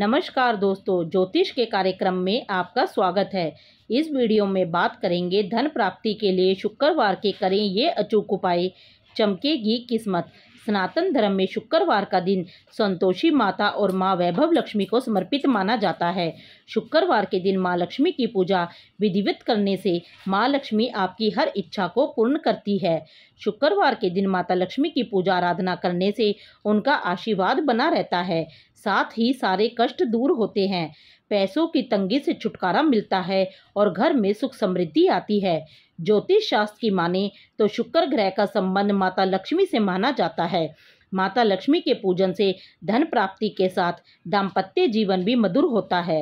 नमस्कार दोस्तों ज्योतिष के कार्यक्रम में आपका स्वागत है इस वीडियो में बात करेंगे धन प्राप्ति के लिए शुक्रवार के करें ये अचूक उपाय चमकेगी किस्मत सनातन धर्म में शुक्रवार का दिन संतोषी माता और माँ वैभव लक्ष्मी को समर्पित माना जाता है शुक्रवार के दिन माँ लक्ष्मी की पूजा विधिवत करने से माँ लक्ष्मी आपकी हर इच्छा को पूर्ण करती है शुक्रवार के दिन माता लक्ष्मी की पूजा आराधना करने से उनका आशीर्वाद बना रहता है साथ ही सारे कष्ट दूर होते हैं पैसों की तंगी से छुटकारा मिलता है और घर में सुख समृद्धि आती है ज्योतिष शास्त्र की माने तो शुक्र ग्रह का संबंध माता लक्ष्मी से माना जाता है माता लक्ष्मी के पूजन से धन प्राप्ति के साथ दाम्पत्य जीवन भी मधुर होता है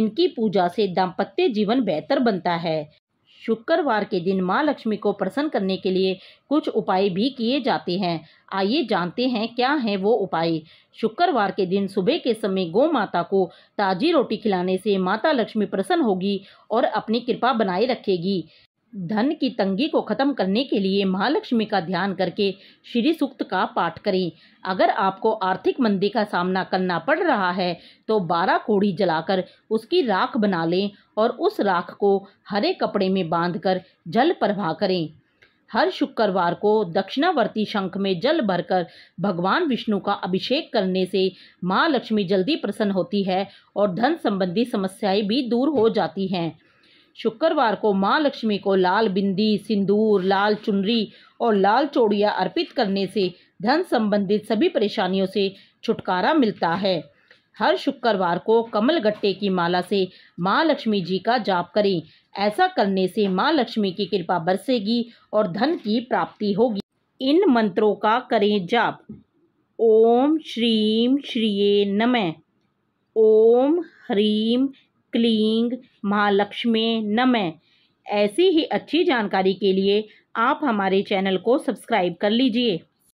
इनकी पूजा से दाम्पत्य जीवन बेहतर बनता है शुक्रवार के दिन माँ लक्ष्मी को प्रसन्न करने के लिए कुछ उपाय भी किए जाते हैं आइए जानते हैं क्या हैं वो उपाय शुक्रवार के दिन सुबह के समय गौ माता को ताजी रोटी खिलाने से माता लक्ष्मी प्रसन्न होगी और अपनी कृपा बनाए रखेगी धन की तंगी को खत्म करने के लिए महालक्ष्मी का ध्यान करके श्री सूक्त का पाठ करें अगर आपको आर्थिक मंदी का सामना करना पड़ रहा है तो बारह कोड़ी जलाकर उसकी राख बना लें और उस राख को हरे कपड़े में बांधकर जल प्रवाह करें हर शुक्रवार को दक्षिणावर्ती शंख में जल भरकर भगवान विष्णु का अभिषेक करने से माँ लक्ष्मी जल्दी प्रसन्न होती है और धन संबंधी समस्याएं भी दूर हो जाती हैं शुक्रवार को मां लक्ष्मी को लाल बिंदी सिंदूर लाल चुनरी और लाल चौड़िया अर्पित करने से धन संबंधित सभी परेशानियों से छुटकारा मिलता है हर शुक्रवार को कमल गट्टे की माला से मां लक्ष्मी जी का जाप करें ऐसा करने से मां लक्ष्मी की कृपा बरसेगी और धन की प्राप्ति होगी इन मंत्रों का करें जाप ओम श्रीम श्रिय नमः ओम ह्रीम क्लींग महालक्ष्मी नमः ऐसी ही अच्छी जानकारी के लिए आप हमारे चैनल को सब्सक्राइब कर लीजिए